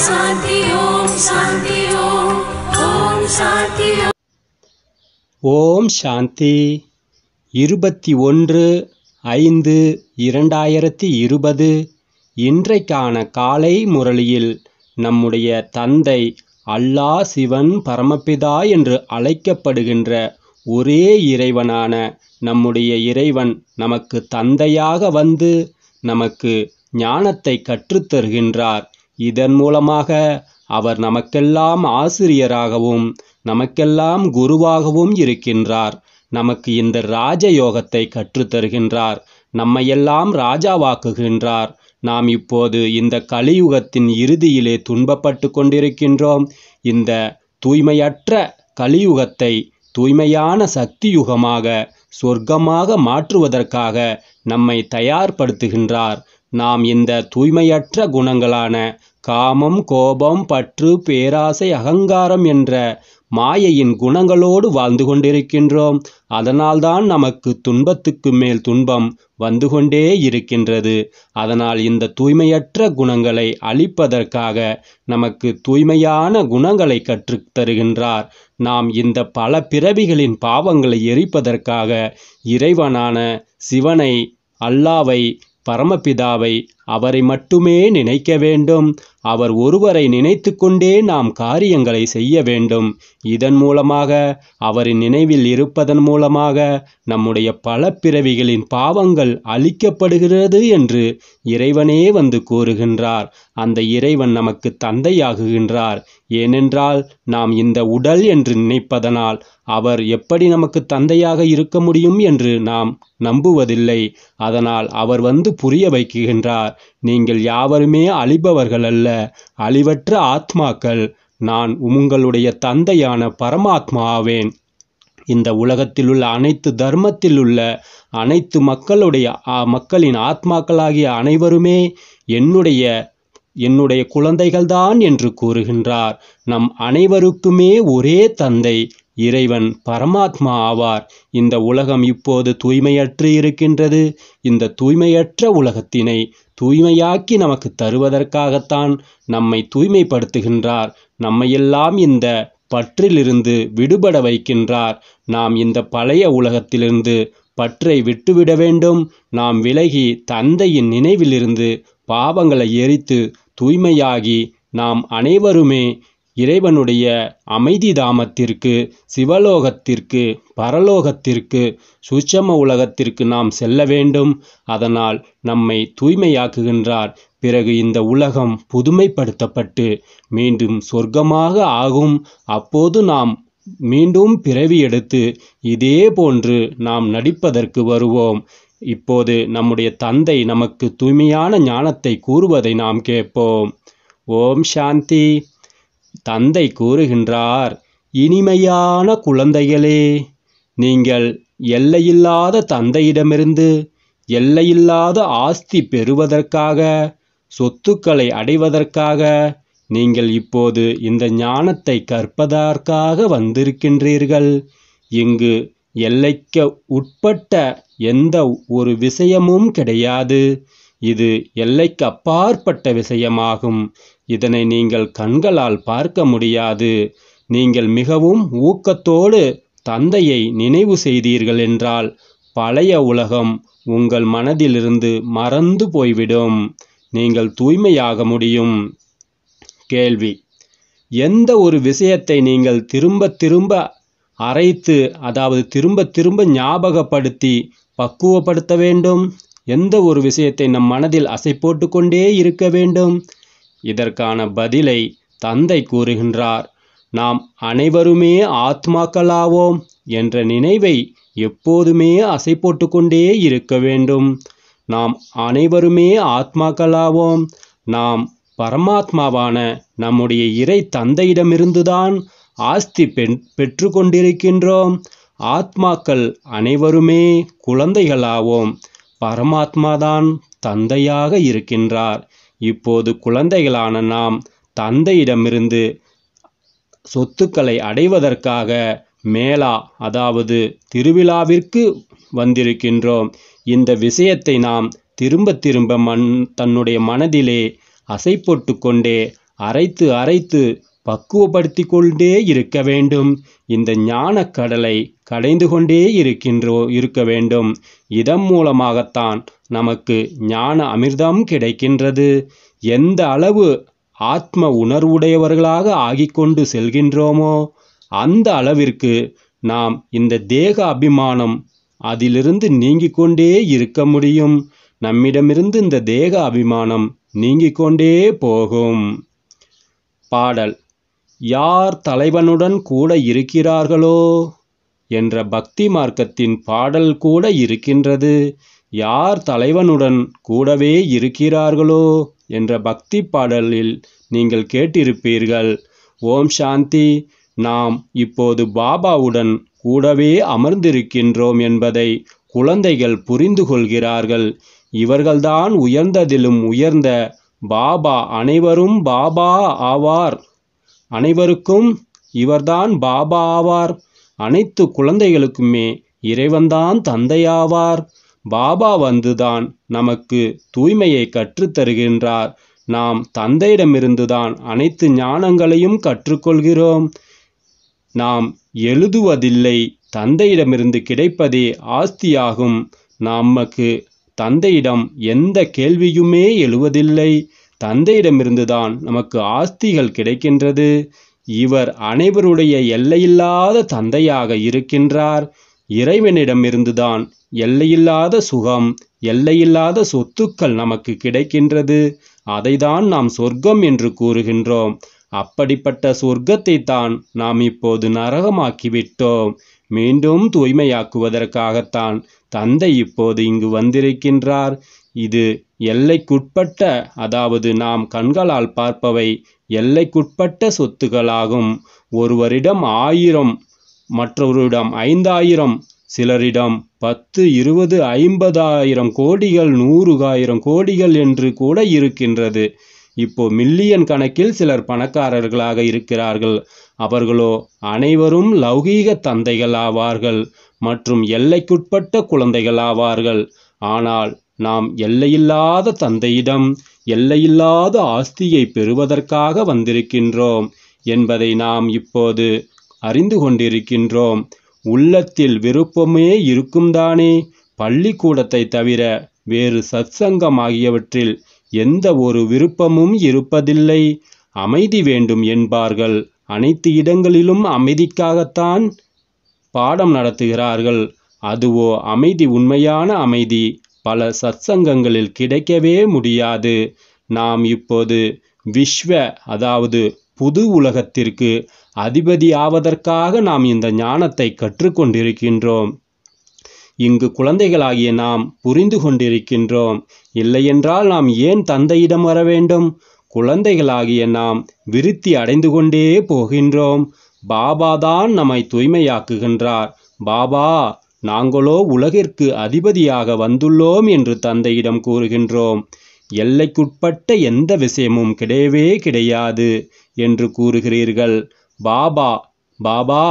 ஓம் சாந்தி ஓம் சாந்தி இருபத்தி ஒன்று ஐந்து இரண்டாயிரத்தி இருபது இன்றைக்கான காலை முரளியில் நம்முடைய தந்தை அல்லா சிவன் பரமபிதா என்று அழைக்கப்படுகின்ற ஒரே இறைவனான நம்முடைய இறைவன் நமக்கு தந்தையாக வந்து நமக்கு ஞானத்தை கற்றுத்தருகின்றார் இதன் மூலமாக அவர் நமக்கெல்லாம் ஆசிரியராகவும் நமக்கெல்லாம் குருவாகவும் இருக்கின்றார் நமக்கு இந்த ராஜயோகத்தை கற்றுத்தருகின்றார் நம்மையெல்லாம் ராஜாவாக்குகின்றார் நாம் இப்போது இந்த கலியுகத்தின் இறுதியிலே துன்பப்பட்டு கொண்டிருக்கின்றோம் இந்த தூய்மையற்ற கலியுகத்தை தூய்மையான சக்தியுகமாக சொர்க்கமாக மாற்றுவதற்காக நம்மை தயார்படுத்துகின்றார் நாம் இந்த தூய்மையற்ற குணங்களான காமம் கோபம் பற்று பேராசை அகங்காரம் என்ற மாயையின் குணங்களோடு வாழ்ந்து கொண்டிருக்கின்றோம் அதனால்தான் நமக்கு துன்பத்துக்கு மேல் துன்பம் வந்து கொண்டே இருக்கின்றது அதனால் இந்த தூய்மையற்ற குணங்களை அழிப்பதற்காக நமக்கு தூய்மையான குணங்களை கற்றுத் தருகின்றார் நாம் இந்த பல பிறவிகளின் பாவங்களை எரிப்பதற்காக இறைவனான சிவனை அல்லாவை பரமபிதாவை அவரை மட்டுமே நினைக்க வேண்டும் அவர் ஒருவரை நினைத்து கொண்டே நாம் காரியங்களை செய்ய வேண்டும் இதன் மூலமாக அவரின் நினைவில் இருப்பதன் மூலமாக நம்முடைய பல பிறவிகளின் பாவங்கள் அழிக்கப்படுகிறது என்று இறைவனே வந்து கூறுகின்றார் அந்த இறைவன் நமக்கு தந்தையாகுகின்றார் ஏனென்றால் நாம் இந்த உடல் என்று நினைப்பதனால் அவர் எப்படி நமக்கு தந்தையாக இருக்க முடியும் என்று நாம் நம்புவதில்லை அதனால் அவர் வந்து புரிய வைக்குகின்றார் நீங்கள் யாவருமே அழிபவர்கள் அல்ல அழிவற்ற ஆத்மாக்கள் நான் உங்களுடைய தந்தையான பரமாத்மா ஆவேன் இந்த உலகத்திலுள்ள அனைத்து தர்மத்திலுள்ள அனைத்து மக்களுடைய மக்களின் ஆத்மாக்களாகிய அனைவருமே என்னுடைய என்னுடைய குழந்தைகள்தான் என்று கூறுகின்றார் நம் அனைவருக்குமே ஒரே தந்தை இறைவன் பரமாத்மா ஆவார் இந்த உலகம் இப்போது தூய்மையற்று இருக்கின்றது இந்த தூய்மையற்ற உலகத்தினை தூய்மையாக்கி நமக்கு தருவதற்காகத்தான் நம்மை தூய்மைப்படுத்துகின்றார் நம்மையெல்லாம் இந்த பற்றிலிருந்து விடுபட வைக்கின்றார் நாம் இந்த பழைய உலகத்திலிருந்து பற்றை விட்டுவிட வேண்டும் நாம் விலகி தந்தையின் நினைவிலிருந்து பாவங்களை எரித்து தூய்மையாகி நாம் அனைவருமே இறைவனுடைய அமைதி தாமத்திற்கு சிவலோகத்திற்கு பரலோகத்திற்கு சுட்சம உலகத்திற்கு நாம் செல்ல வேண்டும் அதனால் நம்மை தூய்மையாக்குகின்றார் பிறகு இந்த உலகம் புதுமைப்படுத்தப்பட்டு மீண்டும் சொர்க்கமாக ஆகும் அப்போது நாம் மீண்டும் பிறவி எடுத்து இதே போன்று நாம் நடிப்பதற்கு வருவோம் இப்போது நம்முடைய தந்தை நமக்கு தூய்மையான ஞானத்தை கூறுவதை நாம் கேட்போம் ஓம் சாந்தி தந்தை கூறுகின்றார் இனிமையான குழந்தைகளே நீங்கள் எல்லையில்லாத தந்தையிடமிருந்து எல்லையில்லாத ஆஸ்தி பெறுவதற்காக சொத்துக்களை அடைவதற்காக நீங்கள் இப்போது இந்த ஞானத்தை கற்பதற்காக வந்திருக்கின்றீர்கள் இங்கு எல்லைக்க உட்பட்ட எந்த ஒரு விஷயமும் கிடையாது இது எல்லைக்கு அப்பாற்பட்ட விஷயமாகும் இதனை நீங்கள் கண்களால் பார்க்க முடியாது நீங்கள் மிகவும் ஊக்கத்தோடு தந்தையை நினைவு செய்தீர்கள் என்றால் பழைய உலகம் உங்கள் மனதிலிருந்து மறந்து போய்விடும் நீங்கள் தூய்மையாக முடியும் கேள்வி எந்த ஒரு விஷயத்தை நீங்கள் திரும்ப திரும்ப அரைத்து அதாவது திரும்ப திரும்ப ஞாபகப்படுத்தி பக்குவப்படுத்த வேண்டும் எந்த ஒரு விஷயத்தை நம் மனதில் அசை போட்டு கொண்டே இருக்க வேண்டும் இதற்கான பதிலை தந்தை கூறுகின்றார் நாம் அனைவருமே ஆத்மாக்களாவோம் என்ற நினைவை எப்போதுமே அசை போட்டுக்கொண்டே கொண்டே இருக்க வேண்டும் நாம் அனைவருமே ஆத்மாக்களாவோம் நாம் பரமாத்மாவான நம்முடைய இறை தந்தையிடமிருந்துதான் ஆஸ்தி பெற்று கொண்டிருக்கின்றோம் ஆத்மாக்கள் அனைவருமே குழந்தைகளாவோம் பரமாத்மாதான் தந்தையாக இருக்கின்றார் இப்போது குழந்தைகளான நாம் தந்தையிடமிருந்து சொத்துக்களை அடைவதற்காக மேலா அதாவது திருவிழாவிற்கு வந்திருக்கின்றோம் இந்த விஷயத்தை நாம் திரும்ப திரும்ப மண் தன்னுடைய மனதிலே அசை போட்டு கொண்டே அரைத்து அரைத்து பக்குவப்படுத்தி கொண்டே இருக்க வேண்டும் இந்த ஞான கடலை கடைந்து கொண்டே இருக்கின்றோ இருக்க வேண்டும் இதன் மூலமாகத்தான் நமக்கு ஞான அமிர்தம் கிடைக்கின்றது எந்த அளவு ஆத்ம உணர்வுடையவர்களாக ஆகிக்கொண்டு செல்கின்றோமோ அந்த அளவிற்கு நாம் இந்த தேக அபிமானம் அதிலிருந்து நீங்கிக் கொண்டே இருக்க முடியும் நம்மிடமிருந்து இந்த தேக அபிமானம் நீங்கிக் கொண்டே போகும் பாடல் யார் தலைவனுடன் கூட இருக்கிறார்களோ என்ற பக்தி மார்க்கத்தின் பாடல் கூட இருக்கின்றது யார் தலைவனுடன் கூடவே இருக்கிறார்களோ என்ற பக்தி பாடலில் நீங்கள் கேட்டிருப்பீர்கள் ஓம் சாந்தி நாம் இப்போது பாபாவுடன் கூடவே அமர்ந்திருக்கின்றோம் என்பதை குழந்தைகள் புரிந்து கொள்கிறார்கள் இவர்கள்தான் உயர்ந்ததிலும் உயர்ந்த பாபா அனைவரும் பாபா ஆவார் அனைவருக்கும் இவர்தான் பாபா ஆவார் அனைத்து குழந்தைகளுக்குமே இறைவன்தான் தந்தையாவார் பாபா வந்துதான் நமக்கு தூய்மையை கற்றுத்தருகின்றார் நாம் தந்தையிடமிருந்துதான் அனைத்து ஞானங்களையும் கற்றுக்கொள்கிறோம் நாம் எழுதுவதில்லை தந்தையிடமிருந்து கிடைப்பதே ஆஸ்தியாகும் நமக்கு தந்தையிடம் எந்த கேள்வியுமே எழுவதில்லை தந்தையிடமிருந்துதான் நமக்கு ஆஸ்திகள் கிடைக்கின்றது இவர் அனைவருடைய எல்லையில்லாத தந்தையாக இருக்கின்றார் இறைவனிடமிருந்துதான் எல்லையில்லாத சுகம் எல்லையில்லாத சொத்துக்கள் நமக்கு கிடைக்கின்றது அதைதான் நாம் சொர்க்கம் என்று கூறுகின்றோம் அப்படிப்பட்ட சொர்க்கத்தை தான் நாம் இப்போது நரகமாக்கிவிட்டோம் மீண்டும் தூய்மையாக்குவதற்காகத்தான் தந்தை இப்போது இங்கு வந்திருக்கின்றார் இது எல்லைக்குட்பட்ட அதாவது நாம் கண்களால் பார்ப்பவை எல்லைக்குட்பட்ட சொத்துக்களாகும் ஒருவரிடம் ஆயிரம் மற்றவரிடம் ஐந்தாயிரம் சிலரிடம் பத்து இருபது ஐம்பதாயிரம் கோடிகள் நூறு ஆயிரம் கோடிகள் என்று கூட இருக்கின்றது இப்போ மில்லியன் கணக்கில் சிலர் பணக்காரர்களாக இருக்கிறார்கள் அவர்களோ அனைவரும் லௌகீக தந்தைகள் ஆவார்கள் மற்றும் எல்லைக்குட்பட்ட குழந்தைகள் ஆவார்கள் ஆனால் நாம் எல்லையில்லாத தந்தையிடம் எல்லையில்லாத ஆஸ்தியை பெறுவதற்காக வந்திருக்கின்றோம் என்பதை நாம் இப்போது அறிந்து கொண்டிருக்கின்றோம் உள்ளத்தில் விருப்பமே இருக்கும்தானே பள்ளிக்கூடத்தை தவிர வேறு சத்சங்கம் ஆகியவற்றில் எந்த ஒரு விருப்பமும் இருப்பதில்லை அமைதி வேண்டும் என்பார்கள் அனைத்து இடங்களிலும் அமைதிக்காகத்தான் பாடம் நடத்துகிறார்கள் அதுவோ அமைதி உண்மையான அமைதி பல சத்சங்கங்களில் கிடைக்கவே முடியாது நாம் இப்போது விஸ்வ அதாவது புது உலகத்திற்கு அதிபதியாவதற்காக நாம் இந்த ஞானத்தை கற்றுக்கொண்டிருக்கின்றோம் இங்கு குழந்தைகளாகிய நாம் புரிந்து கொண்டிருக்கின்றோம் இல்லையென்றால் நாம் ஏன் தந்தையிடம் வர வேண்டும் குழந்தைகளாகிய நாம் விருத்தி அடைந்து கொண்டே போகின்றோம் பாபா தான் நம்மை தூய்மையாக்குகின்றார் பாபா நாங்களோ உலகிற்கு அதிபதியாக வந்துள்ளோம் என்று தந்தையிடம் கூறுகின்றோம் எல்லைக்குட்பட்ட எந்த விஷயமும் கிடையவே கிடையாது என்று கூறுகிறீர்கள் பாபா பாபா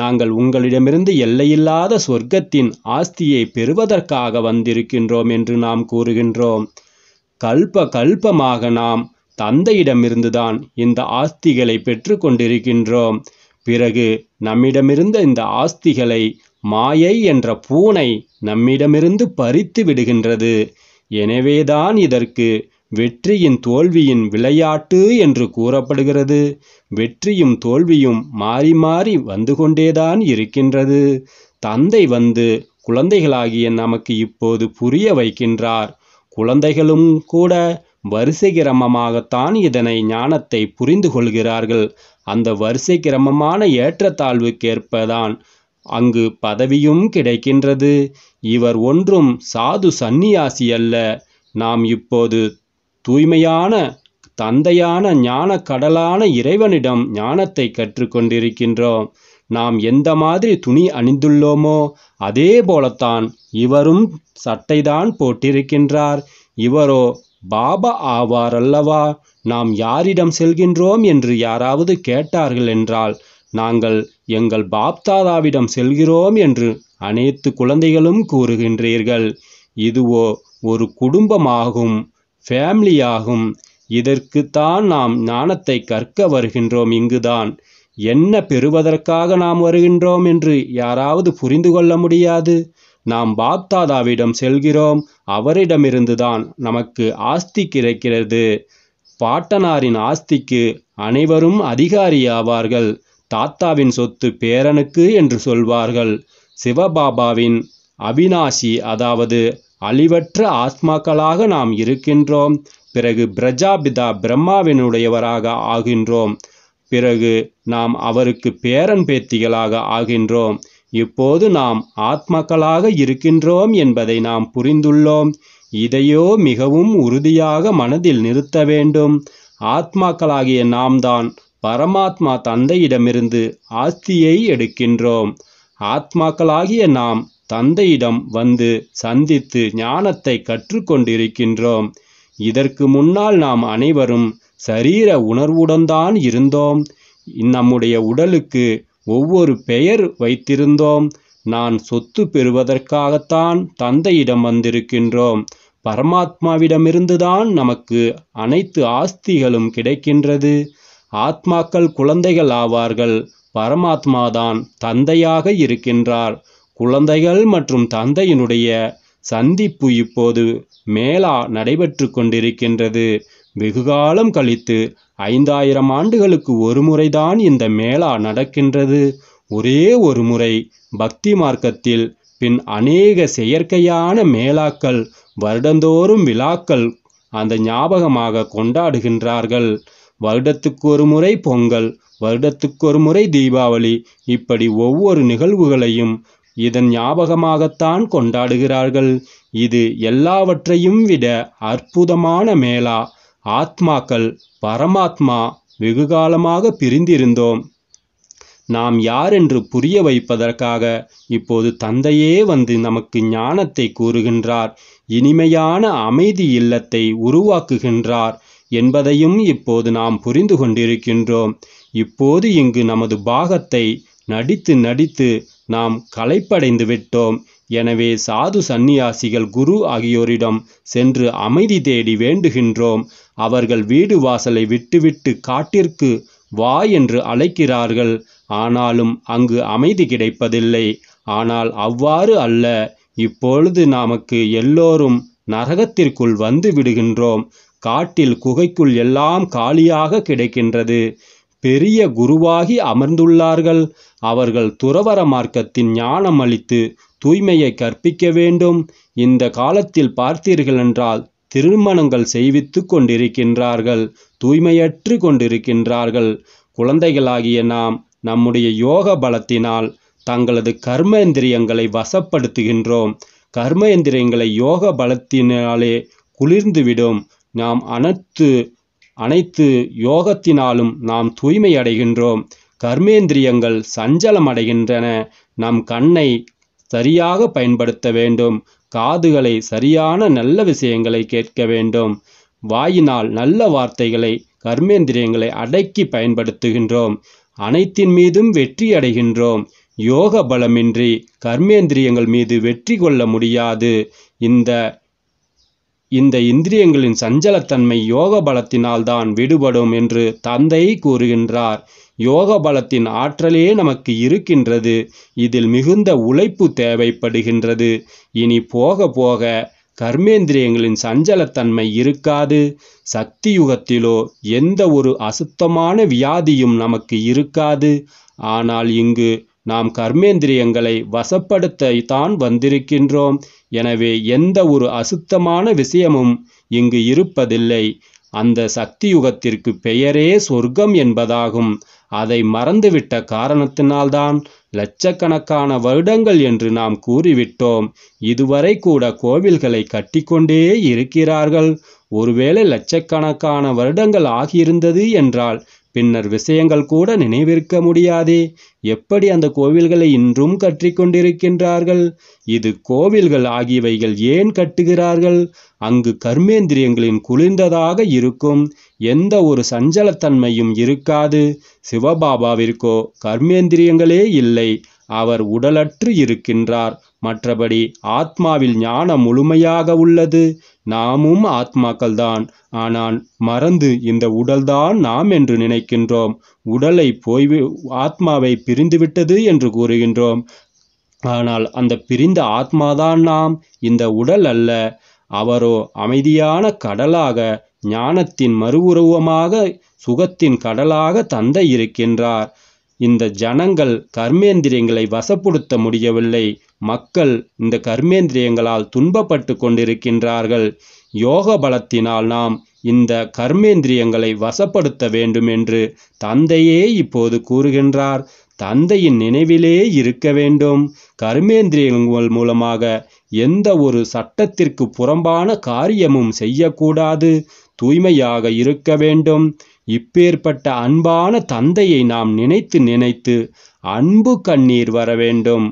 நாங்கள் உங்களிடமிருந்து எல்லையில்லாத சொர்க்கத்தின் ஆஸ்தியை பெறுவதற்காக வந்திருக்கின்றோம் என்று நாம் கூறுகின்றோம் கல்ப கல்பமாக நாம் தந்தையிடமிருந்துதான் இந்த ஆஸ்திகளை பெற்று கொண்டிருக்கின்றோம் பிறகு நம்மிடமிருந்த இந்த ஆஸ்திகளை மாயை என்ற பூனை நம்மிடமிருந்து பறித்து விடுகின்றது எனவேதான் இதற்கு வெற்றியின் தோல்வியின் விளையாட்டு என்று கூறப்படுகிறது வெற்றியும் தோல்வியும் மாறி மாறி வந்து கொண்டேதான் இருக்கின்றது தந்தை வந்து குழந்தைகளாகிய நமக்கு இப்போது புரிய வைக்கின்றார் குழந்தைகளும் கூட வரிசை கிரமமாகத்தான் இதனை ஞானத்தை புரிந்து கொள்கிறார்கள் அந்த வரிசை கிரமமான ஏற்றத்தாழ்வுக்கேற்பதான் அங்கு பதவியும் கிடைக்கின்றது இவர் ஒன்றும் சாது சந்நியாசி அல்ல நாம் இப்போது தூய்மையான தந்தையான ஞான கடலான இறைவனிடம் ஞானத்தை கற்றுக்கொண்டிருக்கின்றோம் நாம் எந்த மாதிரி துணி அணிந்துள்ளோமோ அதே போலத்தான் இவரும் சட்டைதான் போட்டிருக்கின்றார் இவரோ பாபா ஆவார் அல்லவா நாம் யாரிடம் செல்கின்றோம் என்று யாராவது கேட்டார்கள் என்றால் நாங்கள் எங்கள் பாப்தாதாவிடம் செல்கிறோம் என்று அனைத்து குழந்தைகளும் கூறுகின்றீர்கள் இதுவோ ஒரு குடும்பமாகும் ஃபேமிலியாகும் இதற்குத்தான் நாம் ஞானத்தை கற்க வருகின்றோம் இங்குதான் என்ன பெறுவதற்காக நாம் வருகின்றோம் என்று யாராவது புரிந்து கொள்ள முடியாது நாம் பாப்தாதாவிடம் செல்கிறோம் அவரிடமிருந்துதான் நமக்கு ஆஸ்தி கிடைக்கிறது பாட்டனாரின் ஆஸ்திக்கு அனைவரும் அதிகாரியாவார்கள் தாத்தாவின் சொத்து பேரனுக்கு என்று சொல்வார்கள் சிவபாபாவின் அவினாசி அதாவது அழிவற்ற ஆத்மாக்களாக நாம் இருக்கின்றோம் பிறகு பிரஜாபிதா பிரம்மாவினுடையவராக ஆகின்றோம் பிறகு நாம் அவருக்கு பேரன் பேத்திகளாக ஆகின்றோம் இப்போது நாம் ஆத்மாக்களாக இருக்கின்றோம் என்பதை நாம் புரிந்துள்ளோம் இதையோ மிகவும் உறுதியாக மனதில் நிறுத்த வேண்டும் ஆத்மாக்களாகிய நாம் தான் பரமாத்மா தந்தையிடமிருந்து ஆஸ்தியை எடுக்கின்றோம் ஆத்மாக்களாகிய நாம் தந்தையிடம் வந்து சந்தித்து ஞானத்தை கற்றுக்கொண்டிருக்கின்றோம் இதற்கு முன்னால் நாம் அனைவரும் சரீர உணர்வுடன்தான் இருந்தோம் நம்முடைய உடலுக்கு ஒவ்வொரு பெயர் வைத்திருந்தோம் நான் சொத்து பெறுவதற்காகத்தான் தந்தையிடம் வந்திருக்கின்றோம் பரமாத்மாவிடமிருந்துதான் நமக்கு அனைத்து ஆஸ்திகளும் கிடைக்கின்றது ஆத்மாக்கள் குழந்தைகள் ஆவார்கள் பரமாத்மாதான் தந்தையாக இருக்கின்றார் குழந்தைகள் மற்றும் தந்தையினுடைய சந்திப்பு இப்போது மேலா நடைபெற்று கொண்டிருக்கின்றது வெகுகாலம் கழித்து ஐந்தாயிரம் ஆண்டுகளுக்கு ஒரு முறைதான் இந்த மேளா நடக்கின்றது ஒரே ஒரு முறை பக்தி மார்க்கத்தில் பின் அநேக செயற்கையான மேளாக்கள் வருடந்தோறும் விழாக்கள் அந்த ஞாபகமாக கொண்டாடுகின்றார்கள் வருடத்துக்கு ஒரு முறை பொங்கல் வருடத்துக்கு ஒரு முறை தீபாவளி இப்படி ஒவ்வொரு நிகழ்வுகளையும் இதன் ஞாபகமாகத்தான் கொண்டாடுகிறார்கள் இது எல்லாவற்றையும் விட அற்புதமான மேளா ஆத்மாக்கள் பரமாத்மா வெகுகாலமாக பிரிந்திருந்தோம் நாம் யார் என்று புரிய வைப்பதற்காக இப்போது தந்தையே வந்து நமக்கு ஞானத்தை கூறுகின்றார் இனிமையான அமைதி இல்லத்தை உருவாக்குகின்றார் என்பதையும் இப்போது நாம் புரிந்து கொண்டிருக்கின்றோம் இப்போது இங்கு நமது பாகத்தை நடித்து நடித்து நாம் களைப்படைந்து விட்டோம் எனவே சாது சந்நியாசிகள் குரு ஆகியோரிடம் சென்று அமைதி தேடி வேண்டுகின்றோம் அவர்கள் வீடு வாசலை விட்டுவிட்டு காட்டிற்கு வா என்று அழைக்கிறார்கள் ஆனாலும் அங்கு அமைதி கிடைப்பதில்லை ஆனால் அவ்வாறு அல்ல இப்பொழுது நமக்கு எல்லோரும் நரகத்திற்குள் வந்து விடுகின்றோம் காட்டில் குகைக்குள் எல்லாம் காலியாக கிடைக்கின்றது பெரிய குருவாகி அமர்ந்துள்ளார்கள் அவர்கள் துறவர மார்க்கத்தின் ஞானம் அளித்து தூய்மையை கற்பிக்க வேண்டும் இந்த காலத்தில் பார்த்தீர்கள் என்றால் திருமணங்கள் செய்வித்து கொண்டிருக்கின்றார்கள் தூய்மையற்று கொண்டிருக்கின்றார்கள் குழந்தைகளாகிய நாம் நம்முடைய யோக பலத்தினால் தங்களது கர்மேந்திரியங்களை வசப்படுத்துகின்றோம் கர்மேந்திரியங்களை யோக பலத்தினாலே குளிர்ந்துவிடும் நாம் அனைத்து அனைத்து யோகத்தினாலும் நாம் தூய்மை அடைகின்றோம் கர்மேந்திரியங்கள் சஞ்சலம் அடைகின்றன நம் கண்ணை சரியாக பயன்படுத்த வேண்டும் காதுகளை சரியான நல்ல விஷயங்களை கேட்க வேண்டும் வாயினால் நல்ல வார்த்தைகளை கர்மேந்திரியங்களை அடக்கி பயன்படுத்துகின்றோம் அனைத்தின் மீதும் வெற்றி அடைகின்றோம் யோக பலமின்றி கர்மேந்திரியங்கள் மீது வெற்றி கொள்ள முடியாது இந்த இந்த இந்திரியங்களின் சஞ்சலத்தன்மை யோக பலத்தினால்தான் விடுபடும் என்று தந்தை கூறுகின்றார் யோக பலத்தின் ஆற்றலே நமக்கு இருக்கின்றது இதில் மிகுந்த உழைப்பு தேவைப்படுகின்றது இனி போக போக கர்மேந்திரியங்களின் சஞ்சலத்தன்மை இருக்காது சக்தி யுகத்திலோ எந்த ஒரு அசுத்தமான வியாதியும் நமக்கு இருக்காது ஆனால் இங்கு நாம் கர்மேந்திரியங்களை வசப்படுத்த தான் வந்திருக்கின்றோம் எனவே எந்த ஒரு அசுத்தமான விஷயமும் இங்கு இருப்பதில்லை அந்த சக்தி யுகத்திற்கு பெயரே சொர்க்கம் என்பதாகும் அதை மறந்துவிட்ட காரணத்தினால்தான் லட்சக்கணக்கான வருடங்கள் என்று நாம் கூறிவிட்டோம் இதுவரை கூட கோவில்களை கட்டிக்கொண்டே இருக்கிறார்கள் ஒருவேளை லட்சக்கணக்கான வருடங்கள் ஆகியிருந்தது என்றால் பின்னர் விஷயங்கள் கூட நினைவிருக்க முடியாதே எப்படி அந்த கோவில்களை இன்றும் கற்றிக்கொண்டிருக்கின்றார்கள் இது கோவில்கள் ஆகியவைகள் ஏன் கட்டுகிறார்கள் அங்கு கர்மேந்திரியங்களின் குளிர்ந்ததாக இருக்கும் எந்த ஒரு சஞ்சலத்தன்மையும் இருக்காது சிவபாபாவிற்கோ கர்மேந்திரியங்களே இல்லை அவர் உடலற்று இருக்கின்றார் மற்றபடி ஆத்மாவில் ஞானம் முழுமையாக உள்ளது நாமும் ஆத்மாக்கள்தான் ஆனால் மறந்து இந்த உடல்தான் நாம் என்று நினைக்கின்றோம் உடலை போய் ஆத்மாவை பிரிந்துவிட்டது என்று கூறுகின்றோம் ஆனால் அந்த பிரிந்த ஆத்மாதான் நாம் இந்த உடல் அல்ல அவரோ அமைதியான கடலாக ஞானத்தின் மறுவுருவமாக சுகத்தின் கடலாக தந்த இருக்கின்றார் இந்த ஜனங்கள் கர்மேந்திரியங்களை வசப்படுத்த முடியவில்லை மக்கள் இந்த கர்மேந்திரியங்களால் துன்பப்பட்டு கொண்டிருக்கின்றார்கள் யோக பலத்தினால் நாம் இந்த கர்மேந்திரியங்களை வசப்படுத்த வேண்டும் என்று தந்தையே இப்போது கூறுகின்றார் தந்தையின் நினைவிலே இருக்க வேண்டும் கர்மேந்திரியங்கள் மூலமாக எந்த ஒரு சட்டத்திற்கு புறம்பான காரியமும் செய்யக்கூடாது தூய்மையாக இருக்க வேண்டும் இப்பேற்பட்ட அன்பான தந்தையை நாம் நினைத்து நினைத்து அன்பு கண்ணீர் வர வேண்டும்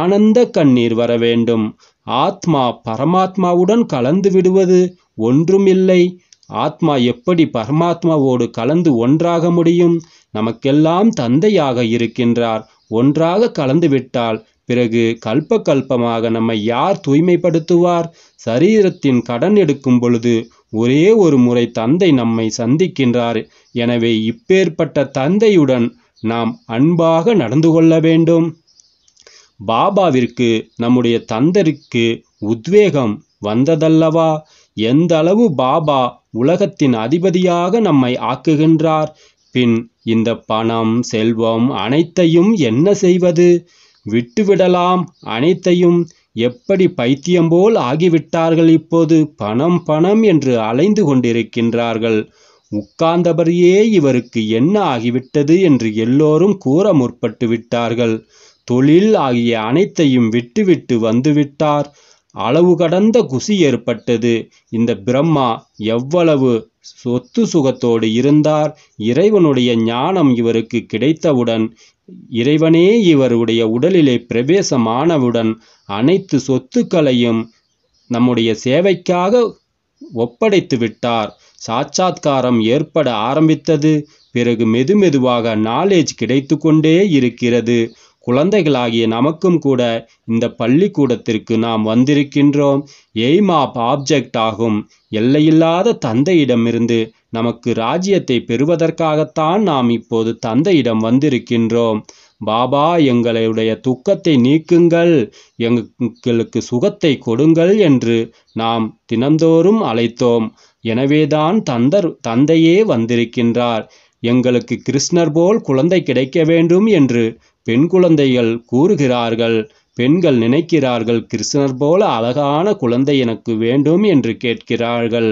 ஆனந்த கண்ணீர் வர வேண்டும் ஆத்மா பரமாத்மாவுடன் கலந்து விடுவது ஒன்றுமில்லை ஆத்மா எப்படி பரமாத்மாவோடு கலந்து ஒன்றாக முடியும் நமக்கெல்லாம் தந்தையாக இருக்கின்றார் ஒன்றாக கலந்துவிட்டால் பிறகு கல்ப கல்பமாக நம்மை யார் தூய்மைப்படுத்துவார் சரீரத்தின் கடன் எடுக்கும் பொழுது ஒரே ஒரு முறை தந்தை நம்மை சந்திக்கின்றார் எனவே இப்பேற்பட்ட தந்தையுடன் நாம் அன்பாக நடந்து கொள்ள வேண்டும் பாபாவிற்கு நம்முடைய தந்தருக்கு உத்வேகம் வந்ததல்லவா எந்த அளவு பாபா உலகத்தின் அதிபதியாக நம்மை ஆக்குகின்றார் பின் இந்த பணம் செல்வம் அனைத்தையும் என்ன செய்வது விட்டுவிடலாம் அனைத்தையும் எப்படி பைத்தியம் போல் ஆகிவிட்டார்கள் இப்போது பணம் பணம் என்று அலைந்து கொண்டிருக்கின்றார்கள் உட்கார்ந்தபடியே இவருக்கு என்ன ஆகிவிட்டது என்று எல்லோரும் கூற முற்பட்டு விட்டார்கள் தொழில் ஆகிய அனைத்தையும் விட்டுவிட்டு வந்துவிட்டார் அளவு கடந்த குசி ஏற்பட்டது இந்த பிரம்மா எவ்வளவு சொத்து சுகத்தோடு இருந்தார் இறைவனுடைய ஞானம் இவருக்கு கிடைத்தவுடன் இறைவனே இவருடைய உடலிலே பிரவேசமானவுடன் அனைத்து சொத்துக்களையும் நம்முடைய சேவைக்காக ஒப்படைத்து விட்டார் சாட்சாத்காரம் ஏற்பட ஆரம்பித்தது பிறகு மெதுமெதுவாக நாலேஜ் கிடைத்து கொண்டே இருக்கிறது குழந்தைகளாகிய நமக்கும் கூட இந்த பள்ளிக்கூடத்திற்கு நாம் வந்திருக்கின்றோம் எய்ம் ஆப் ஆப்ஜெக்ட் ஆகும் எல்லையில்லாத தந்தையிடமிருந்து நமக்கு ராஜ்யத்தை பெறுவதற்காகத்தான் நாம் இப்போது தந்தையிடம் வந்திருக்கின்றோம் பாபா எங்களுடைய துக்கத்தை நீக்குங்கள் எங்களுக்கு சுகத்தை கொடுங்கள் என்று நாம் தினந்தோறும் அழைத்தோம் எனவேதான் தந்தர் தந்தையே வந்திருக்கின்றார் எங்களுக்கு கிருஷ்ணர் போல் குழந்தை கிடைக்க வேண்டும் என்று பெண் குழந்தைகள் கூறுகிறார்கள் பெண்கள் நினைக்கிறார்கள் கிருஷ்ணர் போல அழகான குழந்தை எனக்கு வேண்டும் என்று கேட்கிறார்கள்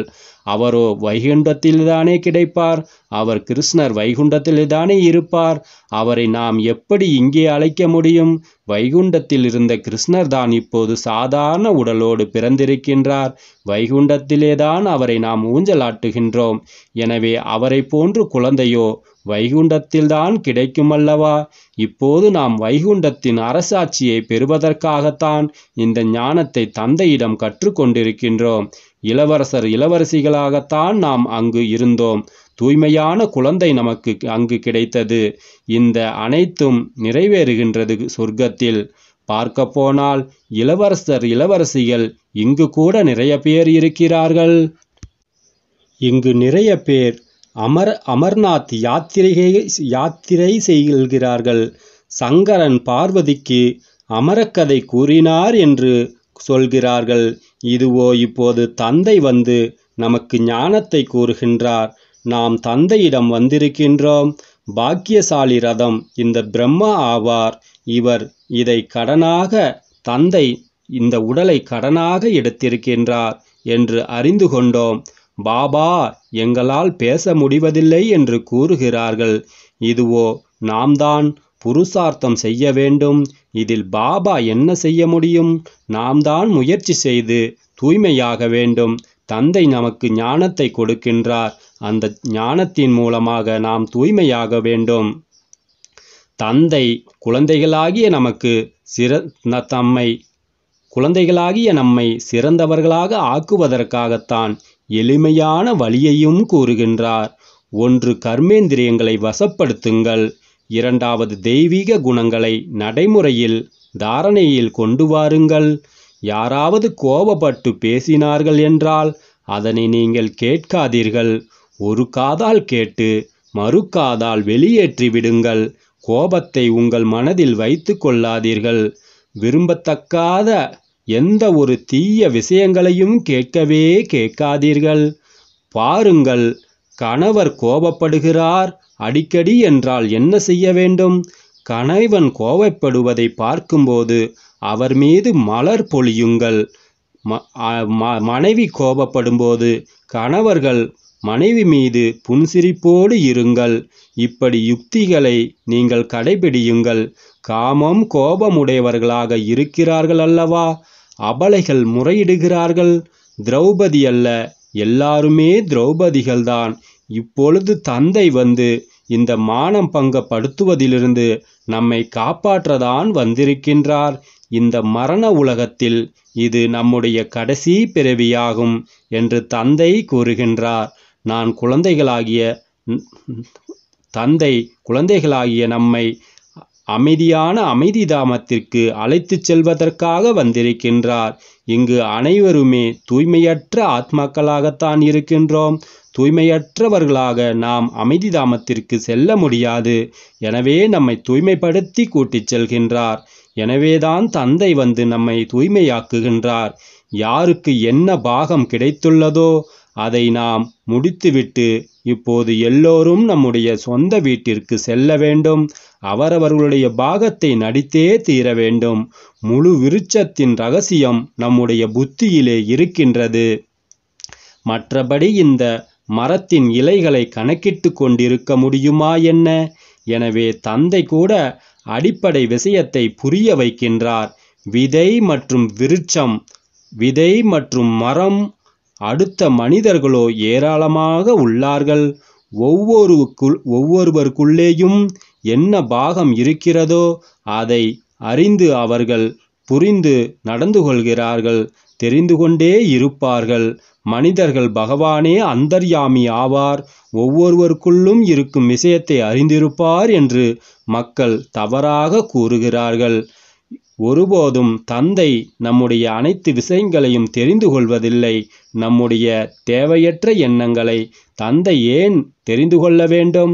அவரோ வைகுண்டத்தில்தானே கிடைப்பார் அவர் கிருஷ்ணர் வைகுண்டத்தில்தானே இருப்பார் அவரை நாம் எப்படி இங்கே அழைக்க முடியும் வைகுண்டத்தில் இருந்த கிருஷ்ணர் தான் இப்போது சாதாரண உடலோடு பிறந்திருக்கின்றார் வைகுண்டத்திலேதான் அவரை நாம் ஊஞ்சலாட்டுகின்றோம் எனவே அவரை போன்று குழந்தையோ வைகுண்டத்தில்தான் கிடைக்குமல்லவா இப்போது நாம் வைகுண்டத்தின் அரசாட்சியை பெறுவதற்காகத்தான் இந்த ஞானத்தை தந்தையிடம் கற்றுக்கொண்டிருக்கின்றோம் இளவரசர் இளவரசிகளாகத்தான் நாம் அங்கு இருந்தோம் தூய்மையான குழந்தை நமக்கு அங்கு கிடைத்தது இந்த அனைத்தும் நிறைவேறுகின்றது சொர்க்கத்தில் பார்க்க போனால் இளவரசர் இளவரசிகள் இங்கு கூட நிறைய பேர் இருக்கிறார்கள் இங்கு நிறைய பேர் அமர் அமர்நாத் யாத்திரையை யாத்திரை செய்கிறார்கள் சங்கரன் பார்வதிக்கு அமரக்கதை கூறினார் என்று சொல்கிறார்கள் இதுவோ இப்போது தந்தை வந்து நமக்கு ஞானத்தை கூறுகின்றார் நாம் தந்தையிடம் வந்திருக்கின்றோம் பாக்கியசாலி ரதம் இந்த பிரம்மா ஆவார் இவர் இதை கடனாக தந்தை இந்த உடலை கடனாக எடுத்திருக்கின்றார் என்று அறிந்து கொண்டோம் பாபா எங்களால் பேச முடிவதில்லை என்று கூறுகிறார்கள் இதுவோ நாம் தான் புருஷார்த்தம் செய்ய வேண்டும் இதில் பாபா என்ன செய்ய முடியும் நாம் தான் முயற்சி செய்து தூய்மையாக வேண்டும் தந்தை நமக்கு ஞானத்தை கொடுக்கின்றார் அந்த ஞானத்தின் மூலமாக நாம் தூய்மையாக வேண்டும் தந்தை குழந்தைகளாகிய நமக்கு சிற தம்மை குழந்தைகளாகிய நம்மை சிறந்தவர்களாக ஆக்குவதற்காகத்தான் எளிமையான வழியையும் கூறுகின்றார் ஒன்று கர்மேந்திரியங்களை வசப்படுத்துங்கள் இரண்டாவது தெய்வீக குணங்களை நடைமுறையில் தாரணையில் கொண்டு வாருங்கள் யாராவது கோபப்பட்டு பேசினார்கள் என்றால் அதனை நீங்கள் கேட்காதீர்கள் ஒரு காதால் கேட்டு மறு காதால் வெளியேற்றி விடுங்கள் கோபத்தை உங்கள் மனதில் வைத்து கொள்ளாதீர்கள் விரும்பத்தக்காத எந்த ஒரு தீய விஷயங்களையும் கேட்கவே கேட்காதீர்கள் பாருங்கள் கணவர் கோபப்படுகிறார் அடிக்கடி என்றால் என்ன செய்ய வேண்டும் கணவன் கோபப்படுவதை பார்க்கும்போது அவர் மீது மலர் பொழியுங்கள் மனைவி கோபப்படும்போது கணவர்கள் மனைவி மீது புன்சிரிப்போடு இருங்கள் இப்படி யுக்திகளை நீங்கள் கடைபிடியுங்கள் காமம் கோபமுடையவர்களாக இருக்கிறார்கள் அல்லவா அபலைகள் முறையிடுகிறார்கள் திரௌபதி அல்ல எல்லாருமே திரௌபதிகள்தான் இப்பொழுது தந்தை வந்து இந்த மானம் பங்கப்படுத்துவதிலிருந்து நம்மை காப்பாற்றதான் வந்திருக்கின்றார் இந்த மரண உலகத்தில் இது நம்முடைய கடைசி பிறவியாகும் என்று தந்தை கூறுகின்றார் நான் குழந்தைகளாகிய தந்தை குழந்தைகளாகிய நம்மை அமைதியான அமைதி தாமத்திற்கு அழைத்துச் செல்வதற்காக வந்திருக்கின்றார் இங்கு அனைவருமே தூய்மையற்ற ஆத்மாக்களாகத்தான் இருக்கின்றோம் தூய்மையற்றவர்களாக நாம் அமைதி தாமத்திற்கு செல்ல முடியாது எனவே நம்மை தூய்மைப்படுத்தி கூட்டிச் செல்கின்றார் எனவேதான் தந்தை வந்து நம்மை தூய்மையாக்குகின்றார் யாருக்கு என்ன பாகம் கிடைத்துள்ளதோ அதை நாம் முடித்துவிட்டு இப்போது எல்லோரும் நம்முடைய சொந்த வீட்டிற்கு செல்ல வேண்டும் அவரவர்களுடைய பாகத்தை நடித்தே தீர வேண்டும் முழு விருட்சத்தின் ரகசியம் நம்முடைய புத்தியிலே இருக்கின்றது மற்றபடி இந்த மரத்தின் இலைகளை கணக்கிட்டு கொண்டிருக்க முடியுமா என்ன எனவே தந்தை கூட அடிப்படை விஷயத்தை புரிய வைக்கின்றார் விதை மற்றும் விருட்சம் விதை மற்றும் மரம் அடுத்த மனிதர்களோ ஏராளமாக உள்ளார்கள் ஒவ்வொருவுக்குள் ஒவ்வொருவருக்குள்ளேயும் என்ன பாகம் இருக்கிறதோ அதை அறிந்து அவர்கள் புரிந்து நடந்து கொள்கிறார்கள் தெரிந்து கொண்டே இருப்பார்கள் மனிதர்கள் பகவானே அந்தர்யாமி ஆவார் ஒவ்வொருவருக்குள்ளும் இருக்கும் விஷயத்தை அறிந்திருப்பார் என்று மக்கள் தவறாக கூறுகிறார்கள் ஒருபோதும் தந்தை நம்முடைய அனைத்து விஷயங்களையும் தெரிந்து கொள்வதில்லை நம்முடைய தேவையற்ற எண்ணங்களை தந்தை ஏன் தெரிந்து கொள்ள வேண்டும்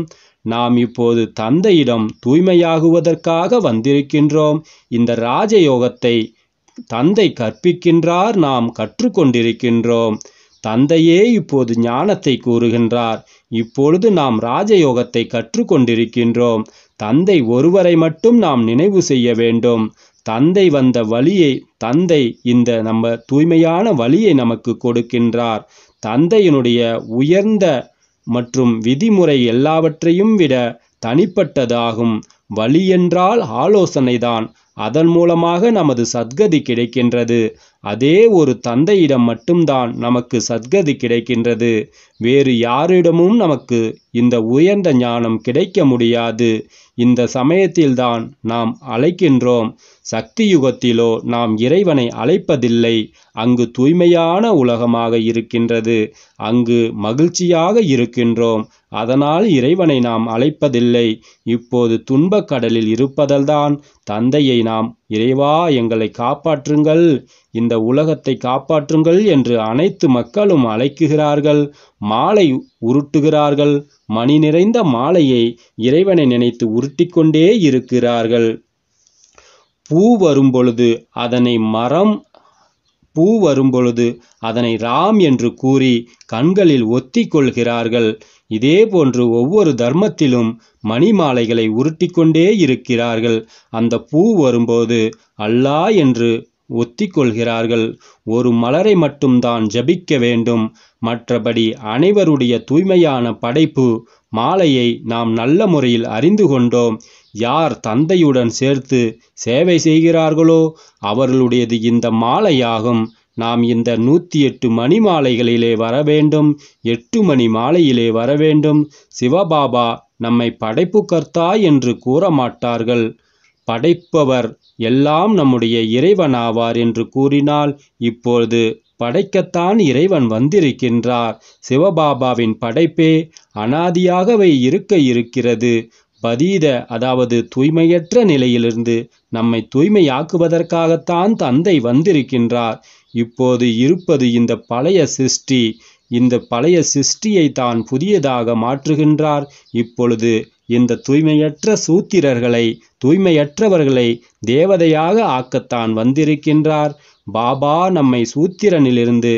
நாம் இப்போது தந்தையிடம் தூய்மையாகுவதற்காக வந்திருக்கின்றோம் இந்த ராஜயோகத்தை தந்தை கற்பிக்கின்றார் நாம் கற்றுக்கொண்டிருக்கின்றோம் தந்தையே இப்போது ஞானத்தை கூறுகின்றார் இப்பொழுது நாம் ராஜயோகத்தை கற்றுக்கொண்டிருக்கின்றோம் தந்தை ஒருவரை மட்டும் நாம் நினைவு செய்ய வேண்டும் தந்தை வந்த வழியை தந்தை இந்த நம்ம தூய்மையான வழியை நமக்கு கொடுக்கின்றார் தந்தையினுடைய உயர்ந்த மற்றும் விதிமுறை எல்லாவற்றையும் விட தனிப்பட்டதாகும் வழி என்றால் ஆலோசனைதான் அதன் மூலமாக நமது சத்கதி கிடைக்கின்றது அதே ஒரு தந்தையிடம் மட்டும்தான் நமக்கு சத்கதி கிடைக்கின்றது வேறு யாரிடமும் நமக்கு இந்த உயர்ந்த ஞானம் கிடைக்க முடியாது இந்த சமயத்தில்தான் நாம் அழைக்கின்றோம் சக்தி யுகத்திலோ நாம் இறைவனை அழைப்பதில்லை அங்கு தூய்மையான உலகமாக இருக்கின்றது அங்கு மகிழ்ச்சியாக இருக்கின்றோம் அதனால் இறைவனை நாம் அழைப்பதில்லை இப்போது துன்பக் கடலில் இருப்பதால்தான் தந்தையை நாம் இறைவா எங்களை காப்பாற்றுங்கள் இந்த உலகத்தை காப்பாற்றுங்கள் என்று அனைத்து மக்களும் அழைக்குகிறார்கள் மாலை உருட்டுகிறார்கள் மணி நிறைந்த மாலையை இறைவனை நினைத்து உருட்டிக்கொண்டே இருக்கிறார்கள் பூ வரும் பொழுது அதனை மரம் பூ வரும்பொழுது அதனை ராம் என்று கூறி கண்களில் ஒத்தி கொள்கிறார்கள் இதே போன்று ஒவ்வொரு தர்மத்திலும் மணிமாலைகளை மாலைகளை உருட்டிக்கொண்டே இருக்கிறார்கள் அந்த பூ வரும்போது அல்லா என்று ஒத்திக்கொள்கிறார்கள் ஒரு மலரை மட்டும்தான் ஜபிக்க வேண்டும் மற்றபடி அனைவருடைய தூய்மையான படைப்பு மாலையை நாம் நல்ல முறையில் அறிந்து கொண்டோம் யார் தந்தையுடன் சேர்த்து சேவை செய்கிறார்களோ அவர்களுடையது இந்த மாலையாகும் நாம் இந்த நூற்றி எட்டு மணி மாலைகளிலே வர வேண்டும் எட்டு மணி மாலையிலே வர வேண்டும் சிவபாபா நம்மை படைப்பு கர்த்தா என்று கூற மாட்டார்கள் படைப்பவர் எல்லாம் நம்முடைய இறைவனாவார் என்று கூறினால் இப்பொழுது படைக்கத்தான் இறைவன் வந்திருக்கின்றார் சிவபாபாவின் படைப்பே அனாதியாகவே இருக்க இருக்கிறது பதீத அதாவது தூய்மையற்ற நிலையிலிருந்து நம்மை தூய்மையாக்குவதற்காகத்தான் தந்தை வந்திருக்கின்றார் இப்போது இருப்பது இந்த பழைய சிருஷ்டி இந்த பழைய சிருஷ்டியை தான் புதியதாக மாற்றுகின்றார் இப்பொழுது இந்த தூய்மையற்ற சூத்திரர்களை தூய்மையற்றவர்களை தேவதையாக ஆக்கத்தான் வந்திருக்கின்றார் பாபா நம்மை சூத்திரனிலிருந்து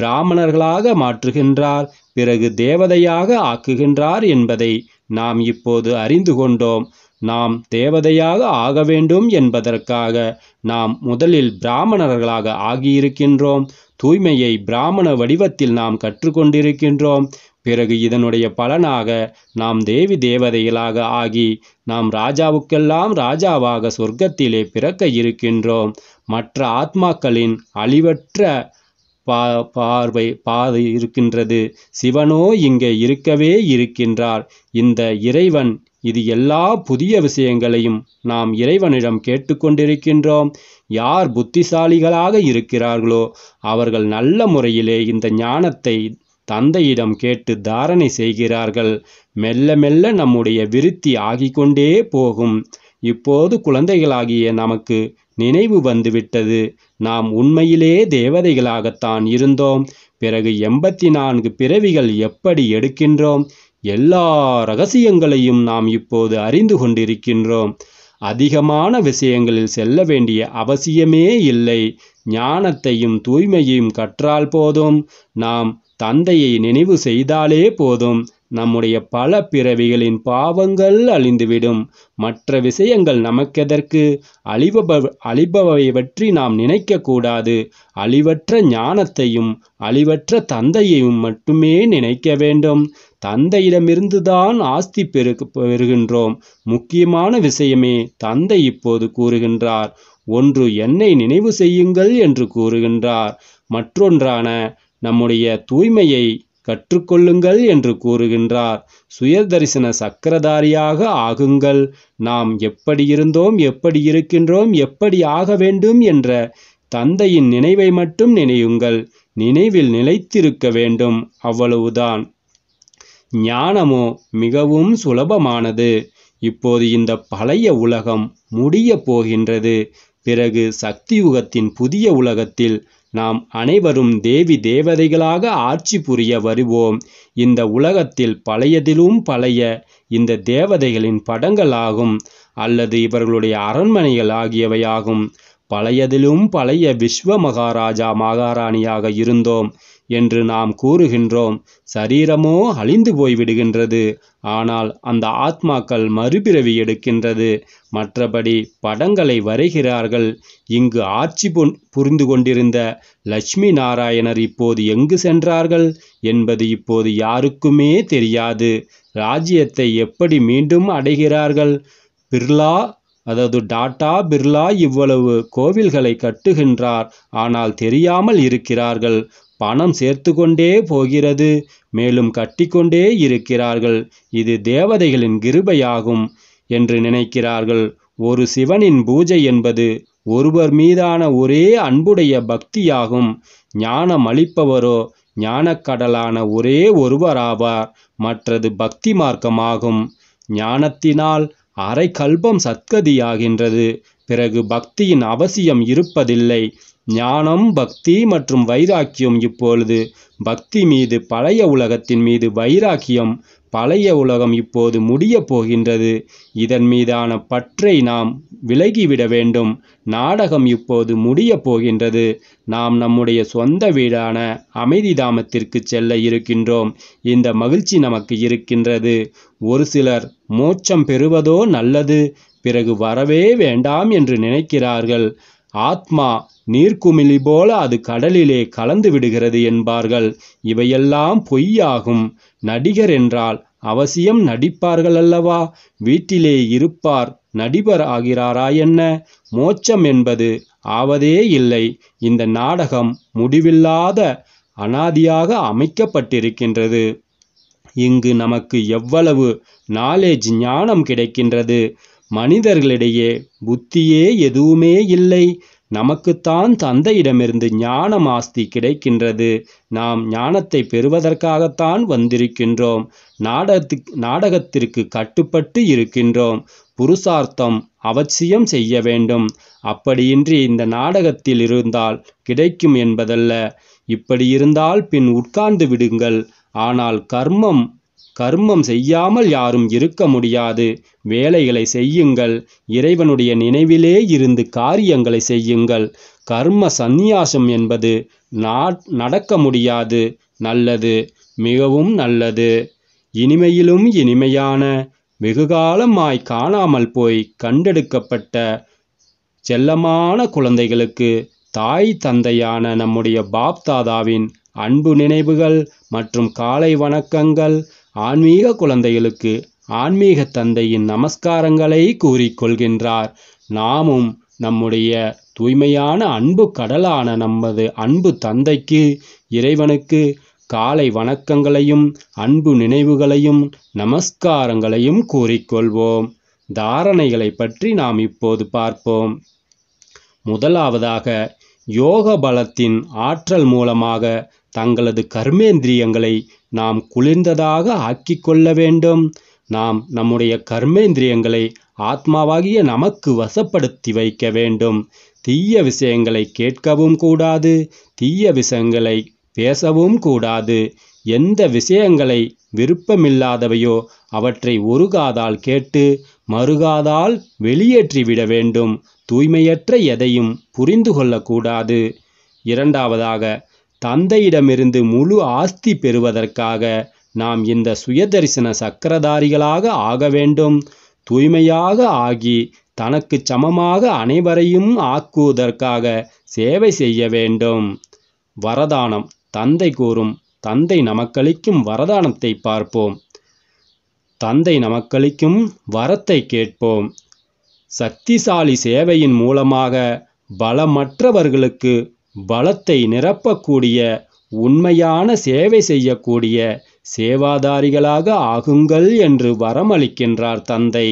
பிராமணர்களாக மாற்றுகின்றார் பிறகு தேவதையாக ஆக்குகின்றார் என்பதை நாம் இப்போது அறிந்து கொண்டோம் நாம் தேவதையாக ஆக வேண்டும் என்பதற்காக நாம் முதலில் பிராமணர்களாக ஆகியிருக்கின்றோம் தூய்மையை பிராமண வடிவத்தில் நாம் கற்றுக்கொண்டிருக்கின்றோம் பிறகு இதனுடைய பலனாக நாம் தேவி தேவதைகளாக ஆகி நாம் ராஜாவுக்கெல்லாம் ராஜாவாக சொர்க்கத்திலே பிறக்க இருக்கின்றோம் மற்ற ஆத்மாக்களின் அழிவற்ற பா பார்வை பாதை இருக்கின்றது சிவனோ இங்கே இருக்கவே இருக்கின்றார் இந்த இறைவன் இது எல்லா புதிய விஷயங்களையும் நாம் இறைவனிடம் கேட்டுக்கொண்டிருக்கின்றோம் யார் புத்திசாலிகளாக இருக்கிறார்களோ அவர்கள் நல்ல முறையிலே இந்த ஞானத்தை தந்தையிடம் கேட்டு தாரணை செய்கிறார்கள் மெல்ல மெல்ல நம்முடைய விருத்தி ஆகிக்கொண்டே போகும் இப்போது குழந்தைகளாகிய நமக்கு நினைவு வந்துவிட்டது நாம் உண்மையிலே தேவதைகளாகத்தான் இருந்தோம் பிறகு எண்பத்தி நான்கு பிறவிகள் எப்படி எடுக்கின்றோம் எல்லா ரகசியங்களையும் நாம் இப்போது அறிந்து கொண்டிருக்கின்றோம் அதிகமான விஷயங்களில் செல்ல வேண்டிய அவசியமே இல்லை ஞானத்தையும் தூய்மையையும் கற்றால் போதும் நாம் தந்தையை நினைவு செய்தாலே போதும் நம்முடைய பல பிறவிகளின் பாவங்கள் அழிந்துவிடும் மற்ற விஷயங்கள் நமக்கெதற்கு அழிவப அழிபவை பற்றி நாம் நினைக்கக்கூடாது அழிவற்ற ஞானத்தையும் அழிவற்ற தந்தையையும் மட்டுமே நினைக்க வேண்டும் தந்தையிடமிருந்து தான் ஆஸ்தி பெரு பெறுகின்றோம் முக்கியமான விஷயமே தந்தை இப்போது கூறுகின்றார் ஒன்று என்னை நினைவு செய்யுங்கள் என்று கூறுகின்றார் மற்றொன்றான நம்முடைய தூய்மையை கற்றுக்கொள்ளுங்கள் என்று கூறுகின்றார் சுயதரிசன சக்கரதாரியாக ஆகுங்கள் நாம் எப்படி இருந்தோம் எப்படி இருக்கின்றோம் எப்படி ஆக வேண்டும் என்ற தந்தையின் நினைவை மட்டும் நினையுங்கள் நினைவில் நிலைத்திருக்க வேண்டும் அவ்வளவுதான் ஞானமோ மிகவும் சுலபமானது இப்போது இந்த பழைய உலகம் முடியப் போகின்றது பிறகு சக்தி யுகத்தின் புதிய உலகத்தில் நாம் அனைவரும் தேவி தேவதைகளாக ஆட்சி புரிய வருவோம் இந்த உலகத்தில் பழையதிலும் பழைய இந்த தேவதைகளின் படங்களாகும் அல்லது இவர்களுடைய அரண்மனைகள் ஆகியவையாகும் பழையதிலும் பழைய விஸ்வ மகாராஜா மகாராணியாக இருந்தோம் என்று நாம் கூறுகின்றோம் சரீரமோ அழிந்து போய்விடுகின்றது ஆனால் அந்த ஆத்மாக்கள் மறுபிறவி எடுக்கின்றது மற்றபடி படங்களை வரைகிறார்கள் இங்கு ஆட்சி புரிந்து கொண்டிருந்த லட்சுமி நாராயணர் இப்போது எங்கு சென்றார்கள் என்பது இப்போது யாருக்குமே தெரியாது ராஜ்யத்தை எப்படி மீண்டும் அடைகிறார்கள் பிர்லா அதாவது டாட்டா பிர்லா இவ்வளவு கோவில்களை கட்டுகின்றார் ஆனால் தெரியாமல் இருக்கிறார்கள் பணம் சேர்த்து கொண்டே போகிறது மேலும் கட்டிக்கொண்டே இருக்கிறார்கள் இது தேவதைகளின் கிருபையாகும் என்று நினைக்கிறார்கள் ஒரு சிவனின் பூஜை என்பது ஒருவர் மீதான ஒரே அன்புடைய பக்தியாகும் ஞானம் அளிப்பவரோ ஞானக்கடலான ஒரே ஒருவராவார் மற்றது பக்தி மார்க்கமாகும் ஞானத்தினால் அரை கல்பம் சத்கதியாகின்றது பிறகு பக்தியின் அவசியம் இருப்பதில்லை ஞானம் பக்தி மற்றும் வைராக்கியம் இப்பொழுது பக்தி மீது பழைய உலகத்தின் மீது வைராக்கியம் பழைய உலகம் இப்போது முடிய போகின்றது இதன் மீதான பற்றை நாம் விலகிவிட வேண்டும் நாடகம் இப்போது முடிய போகின்றது நாம் நம்முடைய சொந்த வீடான அமைதி தாமத்திற்கு செல்ல இருக்கின்றோம் இந்த மகிழ்ச்சி நமக்கு இருக்கின்றது ஒரு சிலர் மோட்சம் பெறுவதோ நல்லது பிறகு வரவே வேண்டாம் என்று நினைக்கிறார்கள் ஆத்மா நீர்க்குமிழி போல அது கடலிலே கலந்து விடுகிறது என்பார்கள் இவையெல்லாம் பொய்யாகும் நடிகர் என்றால் அவசியம் நடிப்பார்கள் அல்லவா வீட்டிலே இருப்பார் நடிபர் ஆகிறாரா என்ன மோட்சம் என்பது ஆவதே இல்லை இந்த நாடகம் முடிவில்லாத அனாதியாக அமைக்கப்பட்டிருக்கின்றது இங்கு நமக்கு எவ்வளவு நாலேஜ் ஞானம் கிடைக்கின்றது மனிதர்களிடையே புத்தியே எதுவுமே இல்லை நமக்குத்தான் தந்தையிடமிருந்து ஞான ஆஸ்தி கிடைக்கின்றது நாம் ஞானத்தை பெறுவதற்காகத்தான் வந்திருக்கின்றோம் நாடகத்து நாடகத்திற்கு கட்டுப்பட்டு இருக்கின்றோம் புருஷார்த்தம் அவசியம் செய்ய வேண்டும் அப்படியின்றி இந்த நாடகத்தில் இருந்தால் கிடைக்கும் என்பதல்ல இப்படி இருந்தால் பின் உட்கார்ந்து விடுங்கள் ஆனால் கர்மம் கர்மம் செய்யாமல் யாரும் இருக்க முடியாது வேலைகளை செய்யுங்கள் இறைவனுடைய நினைவிலே இருந்து காரியங்களை செய்யுங்கள் கர்ம சந்நியாசம் என்பது நடக்க முடியாது நல்லது மிகவும் நல்லது இனிமையிலும் இனிமையான வெகுகாலமாய் காணாமல் போய் கண்டெடுக்கப்பட்ட செல்லமான குழந்தைகளுக்கு தாய் தந்தையான நம்முடைய பாப்தாதாவின் அன்பு நினைவுகள் மற்றும் காலை வணக்கங்கள் ஆன்மீக குழந்தைகளுக்கு ஆன்மீக தந்தையின் நமஸ்காரங்களை கூறிக்கொள்கின்றார் நாமும் நம்முடைய தூய்மையான அன்பு கடலான நமது அன்பு தந்தைக்கு இறைவனுக்கு காலை வணக்கங்களையும் அன்பு நினைவுகளையும் நமஸ்காரங்களையும் கூறிக்கொள்வோம் தாரணைகளை பற்றி நாம் இப்போது பார்ப்போம் முதலாவதாக யோக பலத்தின் ஆற்றல் மூலமாக தங்களது கர்மேந்திரியங்களை நாம் குளிர்ந்ததாக ஆக்கி கொள்ள வேண்டும் நாம் நம்முடைய கர்மேந்திரியங்களை ஆத்மாவாகிய நமக்கு வசப்படுத்தி வைக்க வேண்டும் தீய விஷயங்களை கேட்கவும் கூடாது தீய விஷயங்களை பேசவும் கூடாது எந்த விஷயங்களை விருப்பமில்லாதவையோ அவற்றை ஒரு காதால் கேட்டு மறுகாதால் வெளியேற்றிவிட வேண்டும் தூய்மையற்ற எதையும் புரிந்து கொள்ளக்கூடாது இரண்டாவதாக தந்தையிடமிருந்து முழு ஆஸ்தி பெறுவதற்காக நாம் இந்த சுயதரிசன சக்கரதாரிகளாக ஆக வேண்டும் தூய்மையாக ஆகி தனக்கு சமமாக அனைவரையும் ஆக்குவதற்காக சேவை செய்ய வேண்டும் வரதானம் தந்தை கூறும் தந்தை நமக்களிக்கும் வரதானத்தை பார்ப்போம் தந்தை நமக்களிக்கும் வரத்தை கேட்போம் சக்திசாலி சேவையின் மூலமாக பலமற்றவர்களுக்கு பலத்தை நிரப்பக்கூடிய உண்மையான சேவை செய்யக்கூடிய சேவாதாரிகளாக ஆகுங்கள் என்று வரமளிக்கின்றார் தந்தை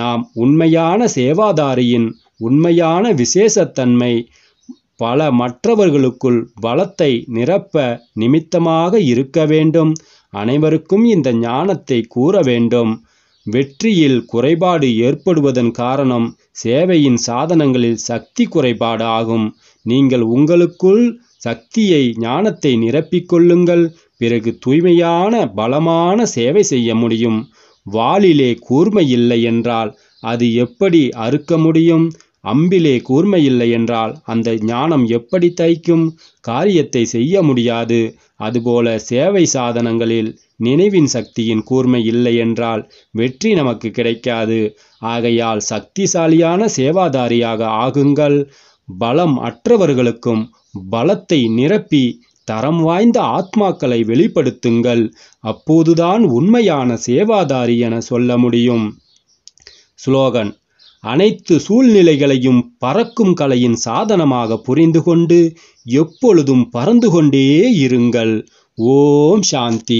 நாம் உண்மையான சேவாதாரியின் உண்மையான விசேஷத்தன்மை பல மற்றவர்களுக்குள் பலத்தை நிரப்ப நிமித்தமாக இருக்க வேண்டும் அனைவருக்கும் இந்த ஞானத்தை கூற வேண்டும் வெற்றியில் குறைபாடு ஏற்படுவதன் காரணம் சேவையின் சாதனங்களில் சக்தி குறைபாடு ஆகும் நீங்கள் உங்களுக்குள் சக்தியை ஞானத்தை நிரப்பிக் கொள்ளுங்கள் பிறகு தூய்மையான பலமான சேவை செய்ய முடியும் வாளிலே கூர்மை இல்லை என்றால் அது எப்படி அறுக்க முடியும் அம்பிலே கூர்மை இல்லை என்றால் அந்த ஞானம் எப்படி தைக்கும் காரியத்தை செய்ய முடியாது அதுபோல சேவை சாதனங்களில் நினைவின் சக்தியின் கூர்மை இல்லை என்றால் வெற்றி நமக்கு கிடைக்காது ஆகையால் சக்திசாலியான சேவாதாரியாக ஆகுங்கள் பலம் அற்றவர்களுக்கும் பலத்தை நிரப்பி தரம் வாய்ந்த ஆத்மாக்களை வெளிப்படுத்துங்கள் அப்போதுதான் உண்மையான சேவாதாரி என சொல்ல முடியும் ஸ்லோகன் அனைத்து சூழ்நிலைகளையும் பறக்கும் கலையின் சாதனமாக புரிந்து கொண்டு எப்பொழுதும் பறந்து கொண்டே இருங்கள் ஓம் சாந்தி